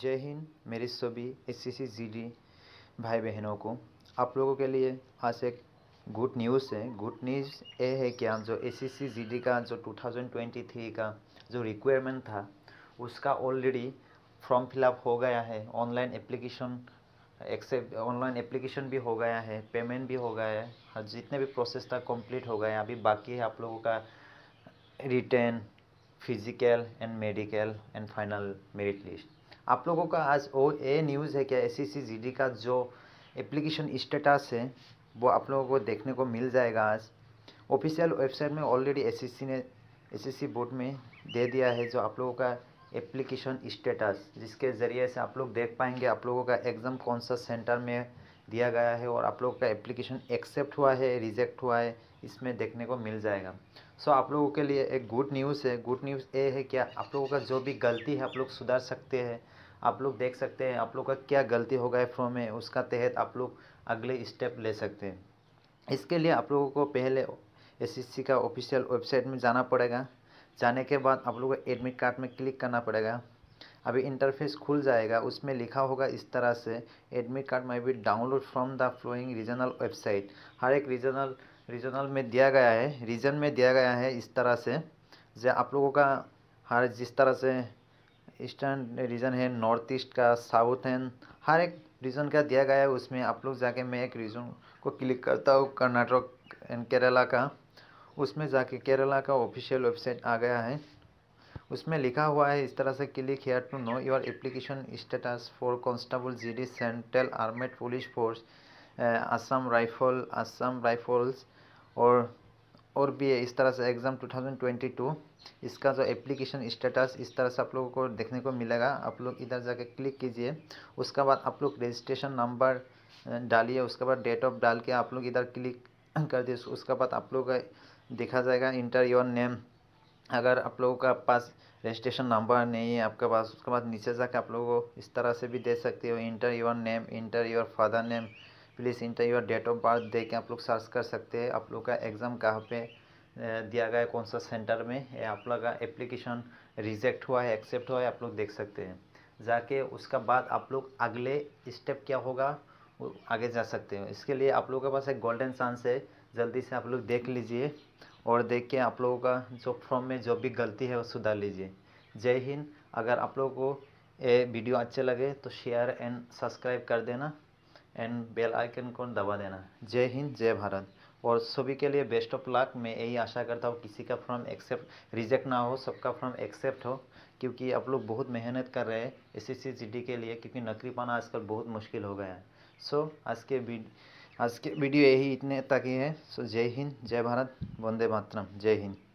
जय हिंद मेरे सभी एस सी सी भाई बहनों को आप लोगों के लिए आज एक गुड न्यूज़ है गुड न्यूज़ ये है कि हम जो एस सी का जो 2023 का जो रिक्वायरमेंट था उसका ऑलरेडी फॉर्म फिलअप हो गया है online application accept online application भी हो गया है पेमेंट भी हो गया है जितने भी प्रोसेस था कंप्लीट हो गया है अभी बाकी है आप लोगों का written physical and medical and final merit list आप लोगों का आज ओ ए न्यूज़ है क्या एस सी e का जो एप्लीकेशन स्टेटस है वो आप लोगों को देखने को मिल जाएगा आज ऑफिशियल वेबसाइट में ऑलरेडी एस e ने एस बोर्ड e में दे दिया है जो आप लोगों का एप्लीकेशन स्टेटस जिसके ज़रिए से आप लोग देख पाएंगे आप लोगों का एग्ज़ाम कौन सा सेंटर में दिया गया है और आप लोगों का एप्लीकेशन एक्सेप्ट हुआ है रिजेक्ट हुआ है इसमें देखने को मिल जाएगा सो so, आप लोगों के लिए एक गुड न्यूज़ है गुड न्यूज़ ये है कि आप लोगों का जो भी गलती है आप लोग सुधार सकते हैं आप लोग देख सकते हैं आप लोग का क्या गलती होगा गया फॉर्म में उसका तहत आप लोग अगले स्टेप ले सकते हैं इसके लिए आप लोगों को पहले एस का ऑफिशियल वेबसाइट में जाना पड़ेगा जाने के बाद आप लोगों को एडमिट कार्ड में क्लिक करना पड़ेगा अभी इंटरफेस खुल जाएगा उसमें लिखा होगा इस तरह से एडमिट कार्ड में be download from the following regional website हर एक रीजनल रीजनल में दिया गया है रीजन में दिया गया है इस तरह से जो आप लोगों का हर जिस तरह से ईस्टर्न रीजन है नॉर्थ ईस्ट का साउथ एंड हर एक रीजन का दिया गया है उसमें आप लोग जाके मैं एक रीजन को क्लिक करता हूँ कर्नाटक एंड केरला का उसमें जाके केरला का ऑफिशियल वेबसाइट आ गया है उसमें लिखा हुआ है इस तरह से click here to know your application status for constable G central armed police force Assam rifle Assam rifles और और भी है इस तरह से एग्ज़ाम 2022 इसका जो एप्लीकेशन स्टेटस इस तरह से आप लोगों को देखने को मिलेगा आप लोग इधर जाके क्लिक कीजिए उसके बाद आप लोग रजिस्ट्रेशन नंबर डालिए उसके बाद डेट ऑफ डाल के आप लोग इधर क्लिक कर दिए उसके बाद आप लोग का देखा जाएगा इंटर योर नेम अगर आप लोगों का पास रजिस्ट्रेशन नंबर नहीं है आपके पास उसके बाद नीचे जाके आप लोगों को इस तरह से भी दे सकते हो enter your name enter your father name please enter your date of birth दे के आप लोग सर्च कर सकते हैं आप लोग का एग्ज़ाम कहाँ पे दिया गया है कौन सा सेंटर में या आप लोग का एप्लीकेशन रिजेक्ट हुआ है एक्सेप्ट हुआ है आप लोग देख सकते हैं जाके उसका बाद आप लोग अगले स्टेप क्या होगा आगे जा सकते हो इसके लिए आप लोगों के पास एक गोल्डन चांस है जल्दी से आप लोग देख लीजिए और देख के आप लोगों का जो फॉर्म में जो भी गलती है वो सुधार लीजिए जय हिंद अगर आप लोगों को ये वीडियो अच्छे लगे तो शेयर एंड सब्सक्राइब कर देना एंड बेल आइकन को दबा देना जय हिंद जय भारत और सभी के लिए बेस्ट ऑफ लक मैं यही आशा करता हूँ किसी का फॉर्म एक्सेप्ट रिजेक्ट ना हो सबका फॉर्म एक्सेप्ट हो क्योंकि आप लोग बहुत मेहनत कर रहे हैं एस एस के लिए क्योंकि नकली पाना आजकल बहुत मुश्किल हो गया है सो आज के आज के वीडियो यही इतने तक ही है सो जय हिंद जय भारत वंदे मातरम जय हिंद